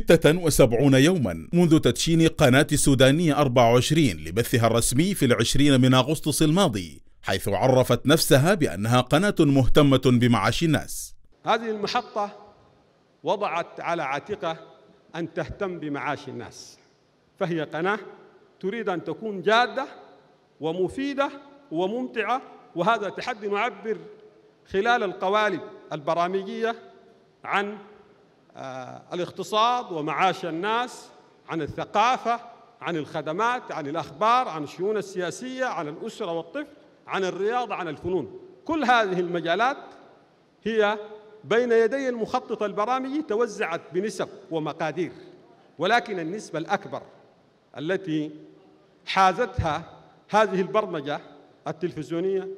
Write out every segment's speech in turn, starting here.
76 يوما منذ تدشين قناة السودانية 24 لبثها الرسمي في العشرين من أغسطس الماضي حيث عرفت نفسها بأنها قناة مهتمة بمعاش الناس هذه المحطة وضعت على عاتقة أن تهتم بمعاش الناس فهي قناة تريد أن تكون جادة ومفيدة وممتعة وهذا تحدي نعبر خلال القوالب البرامجية عن آه، الاقتصاد ومعاش الناس عن الثقافة عن الخدمات عن الأخبار عن الشؤون السياسية عن الأسرة والطفل عن الرياضة عن الفنون كل هذه المجالات هي بين يدي المخطط البرامجي توزعت بنسب ومقادير ولكن النسبة الأكبر التي حازتها هذه البرمجة التلفزيونية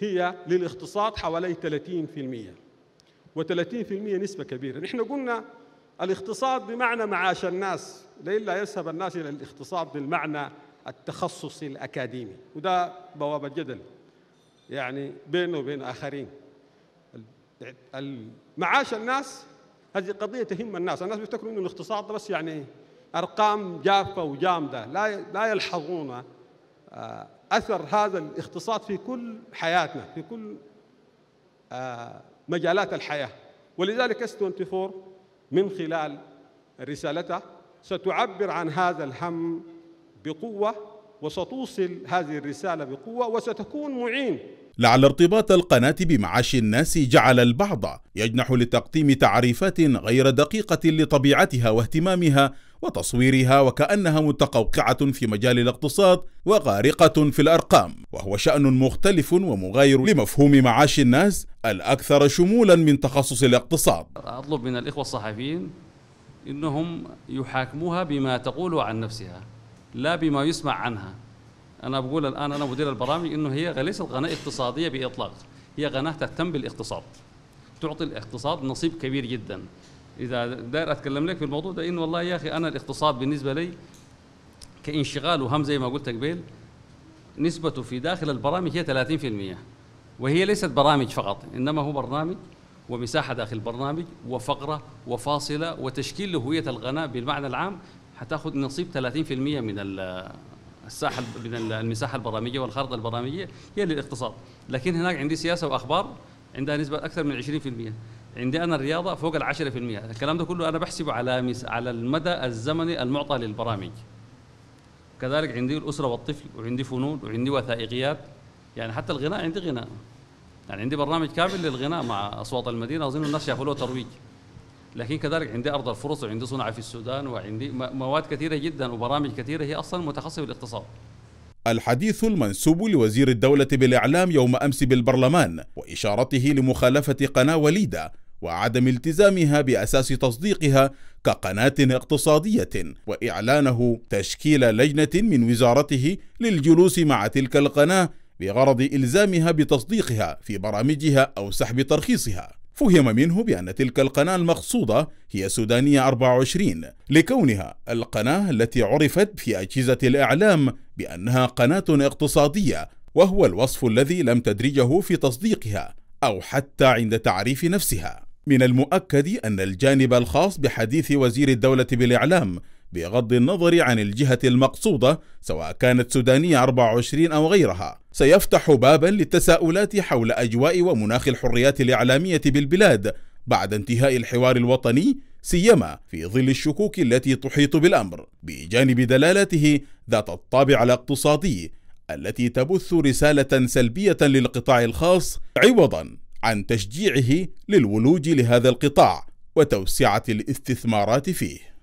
هي للاقتصاد حوالي 30% و30% نسبة كبيرة نحن قلنا الاقتصاد بمعنى معاش الناس لئلا يذهب الناس إلى الاقتصاد بالمعنى التخصصي الأكاديمي وده بوابة جدل يعني بينه وبين آخرين معاش الناس هذه قضية تهم الناس الناس بيفتكروا أن الاقتصاد بس يعني أرقام جافة وجامدة لا لا يلحظون آه، أثر هذا الاقتصاد في كل حياتنا في كل آه، مجالات الحياة ولذلك s 24 من خلال رسالتها ستعبر عن هذا الهم بقوة وستوصل هذه الرسالة بقوة وستكون معين لعل ارتباط القناة بمعاش الناس جعل البعض يجنح لتقديم تعريفات غير دقيقة لطبيعتها واهتمامها وتصويرها وكأنها متقوقعة في مجال الاقتصاد وغارقة في الأرقام وهو شأن مختلف ومغاير لمفهوم معاش الناس الأكثر شمولا من تخصص الاقتصاد أطلب من الإخوة الصحفيين أنهم يحاكموها بما تقول عن نفسها لا بما يسمع عنها انا بقول الان انا مدير البرامج انه هي ليست قناه اقتصاديه باطلاق هي قناه تهتم بالاقتصاد تعطي الاقتصاد نصيب كبير جدا اذا داير اتكلم لك في الموضوع ده انه والله يا اخي انا الاقتصاد بالنسبه لي كانشغال وهم زي ما قلت قبل نسبته في داخل البرامج هي 30% وهي ليست برامج فقط انما هو برنامج ومساحه داخل برنامج وفقره وفاصله وتشكيل لهويه القناه بالمعنى العام حتاخذ نصيب 30% من الساحه المساحه البرامجيه والخارطه البرامجيه هي للاقتصاد لكن هناك عندي سياسه واخبار عندها نسبه اكثر من 20% عندي انا الرياضه فوق ال 10% الكلام ده كله انا بحسبه على مس... على المدى الزمني المعطى للبرامج كذلك عندي الاسره والطفل وعندي فنون وعندي وثائقيات يعني حتى الغناء عندي غناء يعني عندي برنامج كامل للغناء مع اصوات المدينه اظن الناس شافوا له ترويج لكن كذلك عندي ارض الفرص وعندي صناعه في السودان وعندي مواد كثيره جدا وبرامج كثيره هي اصلا متخصصه بالاقتصاد الحديث المنسوب لوزير الدولة بالإعلام يوم أمس بالبرلمان وإشارته لمخالفة قناة وليدة وعدم التزامها بأساس تصديقها كقناة اقتصادية وإعلانه تشكيل لجنة من وزارته للجلوس مع تلك القناة بغرض إلزامها بتصديقها في برامجها أو سحب ترخيصها فهم منه بأن تلك القناة المقصودة هي سودانية 24 لكونها القناة التي عرفت في أجهزة الإعلام بأنها قناة اقتصادية وهو الوصف الذي لم تدرجه في تصديقها أو حتى عند تعريف نفسها من المؤكد أن الجانب الخاص بحديث وزير الدولة بالإعلام بغض النظر عن الجهة المقصودة سواء كانت سودانية 24 أو غيرها سيفتح بابا للتساؤلات حول أجواء ومناخ الحريات الإعلامية بالبلاد بعد انتهاء الحوار الوطني سيما في ظل الشكوك التي تحيط بالأمر بجانب دلالته ذات الطابع الاقتصادي التي تبث رسالة سلبية للقطاع الخاص عوضا عن تشجيعه للولوج لهذا القطاع وتوسعة الاستثمارات فيه